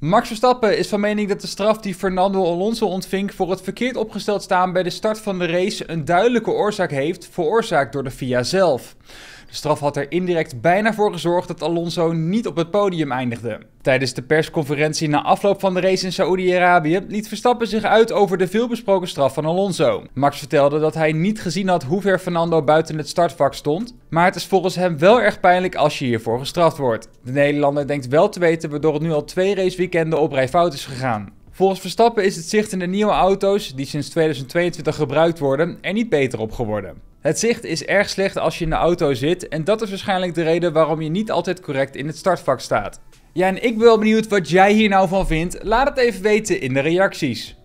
Max Verstappen is van mening dat de straf die Fernando Alonso ontving voor het verkeerd opgesteld staan bij de start van de race een duidelijke oorzaak heeft, veroorzaakt door de FIA zelf. De straf had er indirect bijna voor gezorgd dat Alonso niet op het podium eindigde. Tijdens de persconferentie na afloop van de race in Saoedi-Arabië liet Verstappen zich uit over de veelbesproken straf van Alonso. Max vertelde dat hij niet gezien had hoe ver Fernando buiten het startvak stond, maar het is volgens hem wel erg pijnlijk als je hiervoor gestraft wordt. De Nederlander denkt wel te weten waardoor het nu al twee raceweekenden op rij fout is gegaan. Volgens Verstappen is het zicht in de nieuwe auto's, die sinds 2022 gebruikt worden, er niet beter op geworden. Het zicht is erg slecht als je in de auto zit en dat is waarschijnlijk de reden waarom je niet altijd correct in het startvak staat. Ja, en ik ben wel benieuwd wat jij hier nou van vindt. Laat het even weten in de reacties.